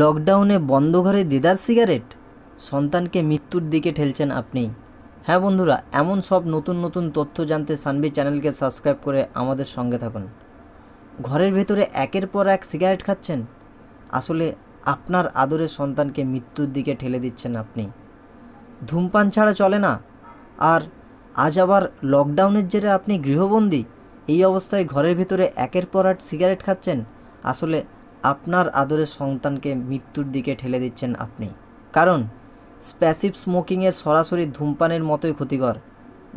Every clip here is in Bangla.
লকডাউনে বন্ধ ঘরে দেদার সিগারেট সন্তানকে মৃত্যুর দিকে ঠেলছেন আপনি হ্যাঁ বন্ধুরা এমন সব নতুন নতুন তথ্য জানতে সানবি চ্যানেলকে সাবস্ক্রাইব করে আমাদের সঙ্গে থাকুন ঘরের ভেতরে একের পর এক সিগারেট খাচ্ছেন আসলে আপনার আদরের সন্তানকে মৃত্যুর দিকে ঠেলে দিচ্ছেন আপনি ধূমপান ছাড়া চলে না আর আজ আবার লকডাউনের জেরে আপনি গৃহবন্দী এই অবস্থায় ঘরের ভেতরে একের পর এক সিগারেট খাচ্ছেন আসলে আপনার আদরের সন্তানকে মৃত্যুর দিকে ঠেলে দিচ্ছেন আপনি কারণ স্প্যাসিভ স্মোকিংয়ের সরাসরি ধূমপানের মতোই ক্ষতিকর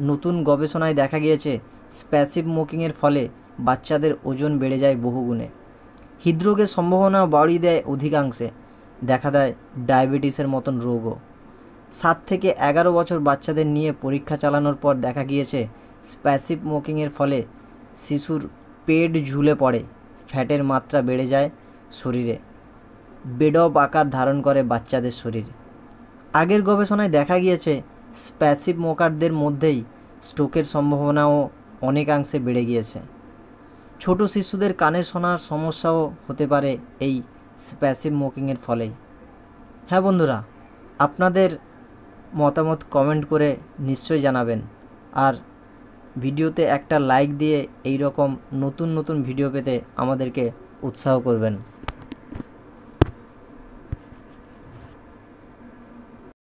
নতুন গবেষণায় দেখা গিয়েছে স্প্যাসিভ স্মোকিংয়ের ফলে বাচ্চাদের ওজন বেড়ে যায় বহুগুণে হৃদরোগের সম্ভাবনা বাড়িয়ে দেয় অধিকাংশে দেখা দেয় ডায়াবেটিসের মতন রোগও সাত থেকে এগারো বছর বাচ্চাদের নিয়ে পরীক্ষা চালানোর পর দেখা গিয়েছে স্প্যাসিভ স্মোকিংয়ের ফলে শিশুর পেট ঝুলে পড়ে ফ্যাটের মাত্রা বেড়ে যায় শরীরে বেডব আকার ধারণ করে বাচ্চাদের শরীরে আগের গবেষণায় দেখা গিয়েছে স্প্যাসিপ মোকারদের মধ্যেই স্ট্রোকের সম্ভাবনাও অনেকাংশে বেড়ে গিয়েছে ছোট শিশুদের কানে শোনার সমস্যাও হতে পারে এই স্প্যাসিভ মোকিংয়ের ফলেই হ্যাঁ বন্ধুরা আপনাদের মতামত কমেন্ট করে নিশ্চয়ই জানাবেন আর ভিডিওতে একটা লাইক দিয়ে এই রকম নতুন নতুন ভিডিও পেতে আমাদেরকে উৎসাহ করবেন